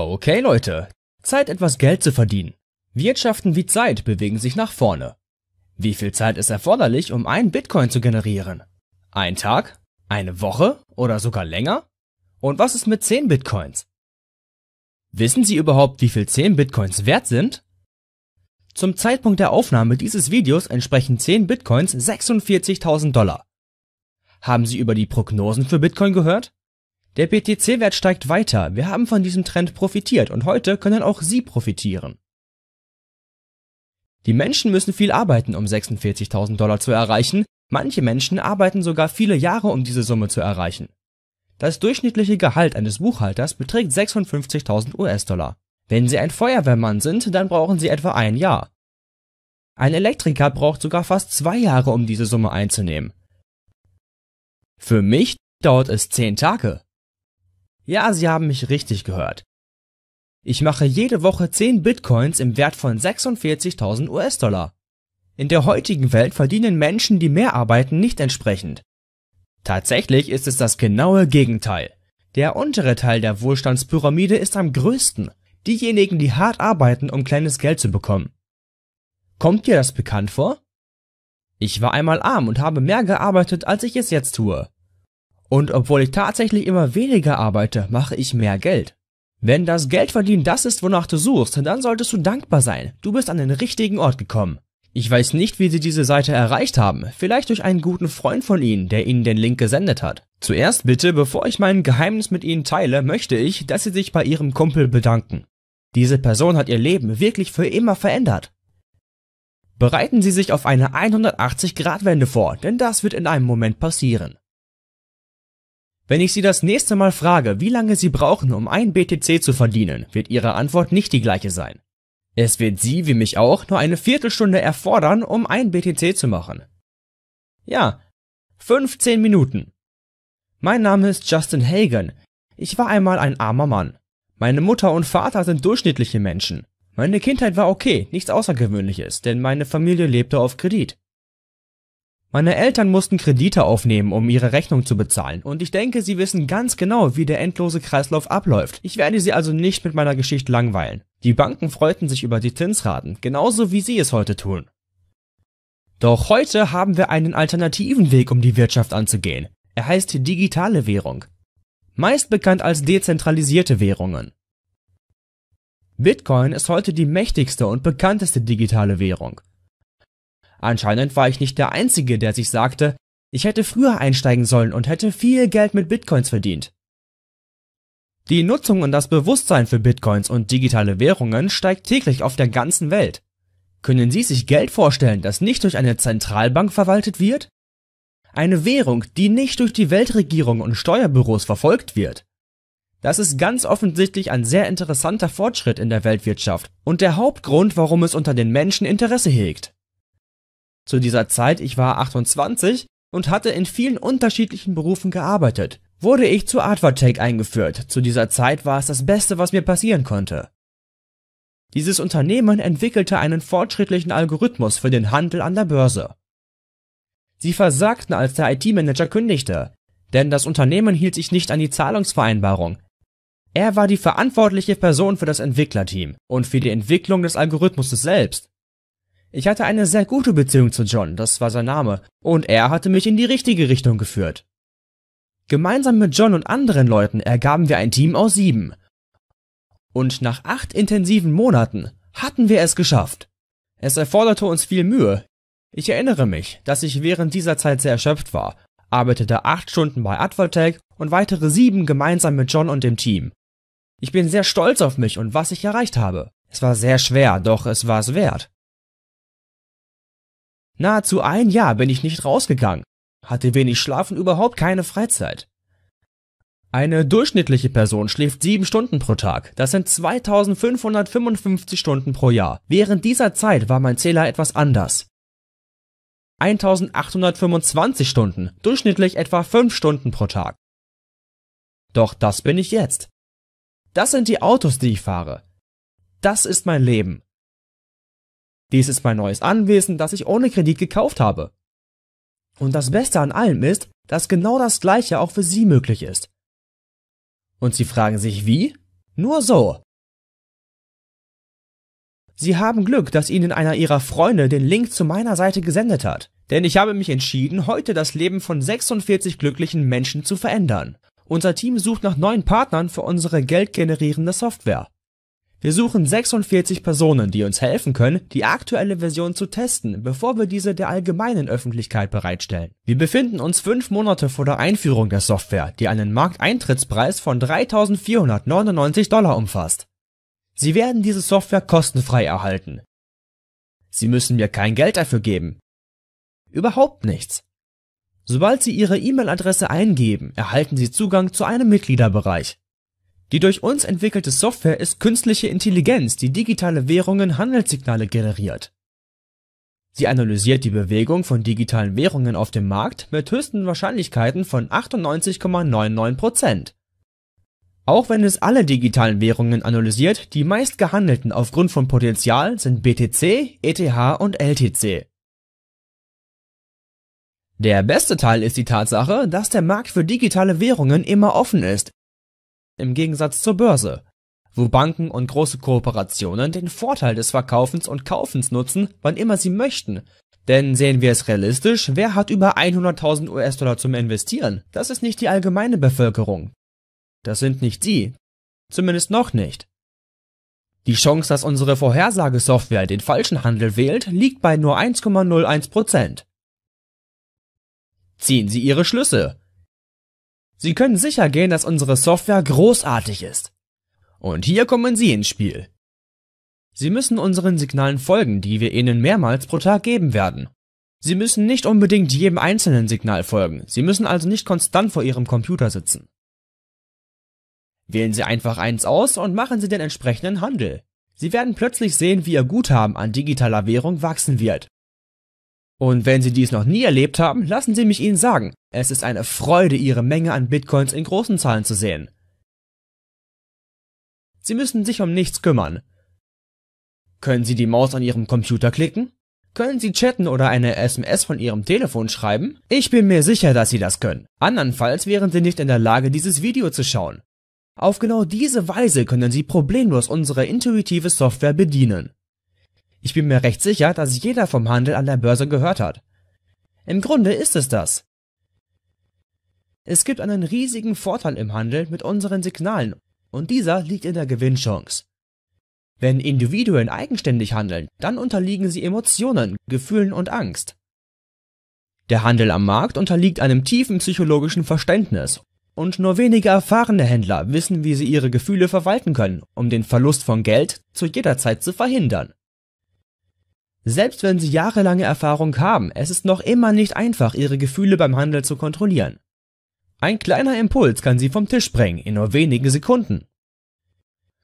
Okay Leute, Zeit etwas Geld zu verdienen. Wirtschaften wie Zeit bewegen sich nach vorne. Wie viel Zeit ist erforderlich, um einen Bitcoin zu generieren? Ein Tag? Eine Woche? Oder sogar länger? Und was ist mit 10 Bitcoins? Wissen Sie überhaupt, wie viel 10 Bitcoins wert sind? Zum Zeitpunkt der Aufnahme dieses Videos entsprechen 10 Bitcoins 46.000 Dollar. Haben Sie über die Prognosen für Bitcoin gehört? Der BTC-Wert steigt weiter. Wir haben von diesem Trend profitiert und heute können auch Sie profitieren. Die Menschen müssen viel arbeiten, um 46.000 Dollar zu erreichen. Manche Menschen arbeiten sogar viele Jahre, um diese Summe zu erreichen. Das durchschnittliche Gehalt eines Buchhalters beträgt 56.000 US-Dollar. Wenn Sie ein Feuerwehrmann sind, dann brauchen Sie etwa ein Jahr. Ein Elektriker braucht sogar fast zwei Jahre, um diese Summe einzunehmen. Für mich dauert es zehn Tage. Ja, Sie haben mich richtig gehört. Ich mache jede Woche 10 Bitcoins im Wert von 46.000 US-Dollar. In der heutigen Welt verdienen Menschen, die mehr arbeiten, nicht entsprechend. Tatsächlich ist es das genaue Gegenteil. Der untere Teil der Wohlstandspyramide ist am größten. Diejenigen, die hart arbeiten, um kleines Geld zu bekommen. Kommt dir das bekannt vor? Ich war einmal arm und habe mehr gearbeitet, als ich es jetzt tue. Und obwohl ich tatsächlich immer weniger arbeite, mache ich mehr Geld. Wenn das Geldverdienen das ist, wonach du suchst, dann solltest du dankbar sein. Du bist an den richtigen Ort gekommen. Ich weiß nicht, wie sie diese Seite erreicht haben. Vielleicht durch einen guten Freund von ihnen, der ihnen den Link gesendet hat. Zuerst bitte, bevor ich mein Geheimnis mit ihnen teile, möchte ich, dass sie sich bei ihrem Kumpel bedanken. Diese Person hat ihr Leben wirklich für immer verändert. Bereiten Sie sich auf eine 180-Grad-Wende vor, denn das wird in einem Moment passieren. Wenn ich Sie das nächste Mal frage, wie lange Sie brauchen, um ein BTC zu verdienen, wird Ihre Antwort nicht die gleiche sein. Es wird Sie, wie mich auch, nur eine Viertelstunde erfordern, um ein BTC zu machen. Ja, 15 Minuten. Mein Name ist Justin Hagen. Ich war einmal ein armer Mann. Meine Mutter und Vater sind durchschnittliche Menschen. Meine Kindheit war okay, nichts Außergewöhnliches, denn meine Familie lebte auf Kredit. Meine Eltern mussten Kredite aufnehmen, um ihre Rechnung zu bezahlen, und ich denke, sie wissen ganz genau, wie der endlose Kreislauf abläuft. Ich werde sie also nicht mit meiner Geschichte langweilen. Die Banken freuten sich über die Zinsraten, genauso wie sie es heute tun. Doch heute haben wir einen alternativen Weg, um die Wirtschaft anzugehen. Er heißt digitale Währung. Meist bekannt als dezentralisierte Währungen. Bitcoin ist heute die mächtigste und bekannteste digitale Währung. Anscheinend war ich nicht der einzige, der sich sagte, ich hätte früher einsteigen sollen und hätte viel Geld mit Bitcoins verdient. Die Nutzung und das Bewusstsein für Bitcoins und digitale Währungen steigt täglich auf der ganzen Welt. Können Sie sich Geld vorstellen, das nicht durch eine Zentralbank verwaltet wird? Eine Währung, die nicht durch die Weltregierung und Steuerbüros verfolgt wird? Das ist ganz offensichtlich ein sehr interessanter Fortschritt in der Weltwirtschaft und der Hauptgrund, warum es unter den Menschen Interesse hegt. Zu dieser Zeit, ich war 28 und hatte in vielen unterschiedlichen Berufen gearbeitet, wurde ich zu Advatec eingeführt. Zu dieser Zeit war es das Beste, was mir passieren konnte. Dieses Unternehmen entwickelte einen fortschrittlichen Algorithmus für den Handel an der Börse. Sie versagten, als der IT-Manager kündigte, denn das Unternehmen hielt sich nicht an die Zahlungsvereinbarung. Er war die verantwortliche Person für das Entwicklerteam und für die Entwicklung des Algorithmus selbst. Ich hatte eine sehr gute Beziehung zu John, das war sein Name, und er hatte mich in die richtige Richtung geführt. Gemeinsam mit John und anderen Leuten ergaben wir ein Team aus sieben. Und nach acht intensiven Monaten hatten wir es geschafft. Es erforderte uns viel Mühe. Ich erinnere mich, dass ich während dieser Zeit sehr erschöpft war, arbeitete acht Stunden bei Advertech und weitere sieben gemeinsam mit John und dem Team. Ich bin sehr stolz auf mich und was ich erreicht habe. Es war sehr schwer, doch es war es wert. Nahezu ein Jahr bin ich nicht rausgegangen, hatte wenig Schlafen, überhaupt keine Freizeit. Eine durchschnittliche Person schläft sieben Stunden pro Tag, das sind 2555 Stunden pro Jahr. Während dieser Zeit war mein Zähler etwas anders. 1825 Stunden, durchschnittlich etwa fünf Stunden pro Tag. Doch das bin ich jetzt. Das sind die Autos, die ich fahre. Das ist mein Leben. Dies ist mein neues Anwesen, das ich ohne Kredit gekauft habe. Und das Beste an allem ist, dass genau das Gleiche auch für Sie möglich ist. Und Sie fragen sich wie? Nur so. Sie haben Glück, dass Ihnen einer Ihrer Freunde den Link zu meiner Seite gesendet hat, denn ich habe mich entschieden, heute das Leben von 46 glücklichen Menschen zu verändern. Unser Team sucht nach neuen Partnern für unsere geldgenerierende Software. Wir suchen 46 Personen, die uns helfen können, die aktuelle Version zu testen, bevor wir diese der allgemeinen Öffentlichkeit bereitstellen. Wir befinden uns fünf Monate vor der Einführung der Software, die einen Markteintrittspreis von 3.499 Dollar umfasst. Sie werden diese Software kostenfrei erhalten. Sie müssen mir kein Geld dafür geben. Überhaupt nichts. Sobald Sie Ihre E-Mail-Adresse eingeben, erhalten Sie Zugang zu einem Mitgliederbereich. Die durch uns entwickelte Software ist künstliche Intelligenz, die digitale Währungen Handelssignale generiert. Sie analysiert die Bewegung von digitalen Währungen auf dem Markt mit höchsten Wahrscheinlichkeiten von 98,99%. Auch wenn es alle digitalen Währungen analysiert, die meist gehandelten aufgrund von Potenzial sind BTC, ETH und LTC. Der beste Teil ist die Tatsache, dass der Markt für digitale Währungen immer offen ist im Gegensatz zur Börse, wo Banken und große Kooperationen den Vorteil des Verkaufens und Kaufens nutzen, wann immer sie möchten. Denn sehen wir es realistisch, wer hat über 100.000 US-Dollar zum Investieren? Das ist nicht die allgemeine Bevölkerung. Das sind nicht Sie. Zumindest noch nicht. Die Chance, dass unsere Vorhersagesoftware den falschen Handel wählt, liegt bei nur 1,01%. Ziehen Sie Ihre Schlüsse. Sie können sicher gehen, dass unsere Software großartig ist. Und hier kommen Sie ins Spiel. Sie müssen unseren Signalen folgen, die wir Ihnen mehrmals pro Tag geben werden. Sie müssen nicht unbedingt jedem einzelnen Signal folgen, Sie müssen also nicht konstant vor Ihrem Computer sitzen. Wählen Sie einfach eins aus und machen Sie den entsprechenden Handel. Sie werden plötzlich sehen, wie Ihr Guthaben an digitaler Währung wachsen wird. Und wenn Sie dies noch nie erlebt haben, lassen Sie mich Ihnen sagen, es ist eine Freude, Ihre Menge an Bitcoins in großen Zahlen zu sehen. Sie müssen sich um nichts kümmern. Können Sie die Maus an Ihrem Computer klicken? Können Sie chatten oder eine SMS von Ihrem Telefon schreiben? Ich bin mir sicher, dass Sie das können. Andernfalls wären Sie nicht in der Lage, dieses Video zu schauen. Auf genau diese Weise können Sie problemlos unsere intuitive Software bedienen. Ich bin mir recht sicher, dass jeder vom Handel an der Börse gehört hat. Im Grunde ist es das. Es gibt einen riesigen Vorteil im Handel mit unseren Signalen und dieser liegt in der Gewinnchance. Wenn Individuen eigenständig handeln, dann unterliegen sie Emotionen, Gefühlen und Angst. Der Handel am Markt unterliegt einem tiefen psychologischen Verständnis und nur wenige erfahrene Händler wissen, wie sie ihre Gefühle verwalten können, um den Verlust von Geld zu jeder Zeit zu verhindern. Selbst wenn sie jahrelange Erfahrung haben, es ist noch immer nicht einfach, ihre Gefühle beim Handel zu kontrollieren. Ein kleiner Impuls kann sie vom Tisch bringen, in nur wenigen Sekunden.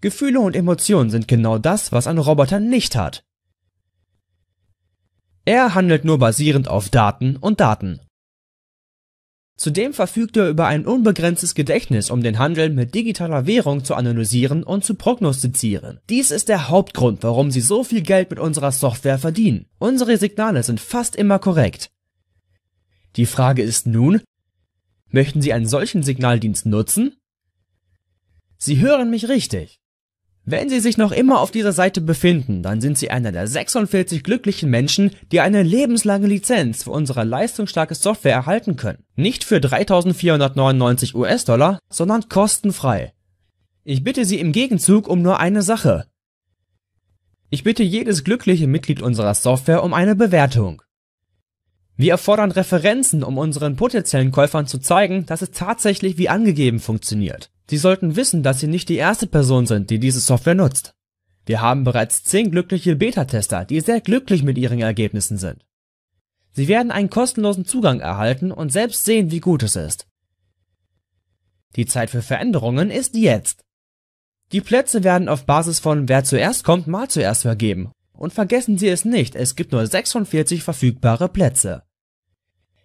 Gefühle und Emotionen sind genau das, was ein Roboter nicht hat. Er handelt nur basierend auf Daten und Daten Zudem verfügt er über ein unbegrenztes Gedächtnis, um den Handel mit digitaler Währung zu analysieren und zu prognostizieren. Dies ist der Hauptgrund, warum sie so viel Geld mit unserer Software verdienen. Unsere Signale sind fast immer korrekt. Die Frage ist nun, möchten Sie einen solchen Signaldienst nutzen? Sie hören mich richtig. Wenn Sie sich noch immer auf dieser Seite befinden, dann sind Sie einer der 46 glücklichen Menschen, die eine lebenslange Lizenz für unsere leistungsstarke Software erhalten können. Nicht für 3499 US-Dollar, sondern kostenfrei. Ich bitte Sie im Gegenzug um nur eine Sache. Ich bitte jedes glückliche Mitglied unserer Software um eine Bewertung. Wir erfordern Referenzen, um unseren potenziellen Käufern zu zeigen, dass es tatsächlich wie angegeben funktioniert. Sie sollten wissen, dass Sie nicht die erste Person sind, die diese Software nutzt. Wir haben bereits 10 glückliche Beta-Tester, die sehr glücklich mit ihren Ergebnissen sind. Sie werden einen kostenlosen Zugang erhalten und selbst sehen, wie gut es ist. Die Zeit für Veränderungen ist jetzt. Die Plätze werden auf Basis von wer zuerst kommt, mal zuerst vergeben. Und vergessen Sie es nicht, es gibt nur 46 verfügbare Plätze.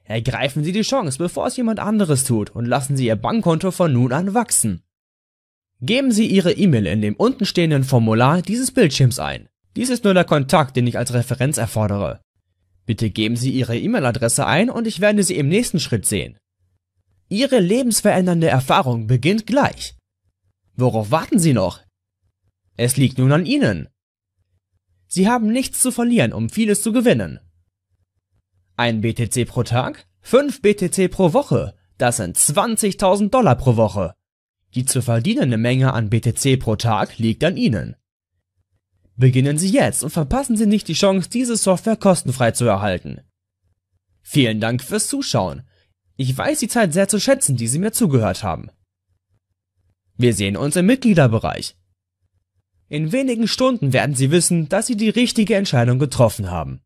Ergreifen Sie die Chance, bevor es jemand anderes tut und lassen Sie Ihr Bankkonto von nun an wachsen. Geben Sie Ihre E-Mail in dem untenstehenden Formular dieses Bildschirms ein. Dies ist nur der Kontakt, den ich als Referenz erfordere. Bitte geben Sie Ihre E-Mail-Adresse ein und ich werde Sie im nächsten Schritt sehen. Ihre lebensverändernde Erfahrung beginnt gleich. Worauf warten Sie noch? Es liegt nun an Ihnen. Sie haben nichts zu verlieren, um vieles zu gewinnen. Ein BTC pro Tag? Fünf BTC pro Woche. Das sind 20.000 Dollar pro Woche. Die zu verdienende Menge an BTC pro Tag liegt an Ihnen. Beginnen Sie jetzt und verpassen Sie nicht die Chance, diese Software kostenfrei zu erhalten. Vielen Dank fürs Zuschauen. Ich weiß die Zeit sehr zu schätzen, die Sie mir zugehört haben. Wir sehen uns im Mitgliederbereich. In wenigen Stunden werden Sie wissen, dass Sie die richtige Entscheidung getroffen haben.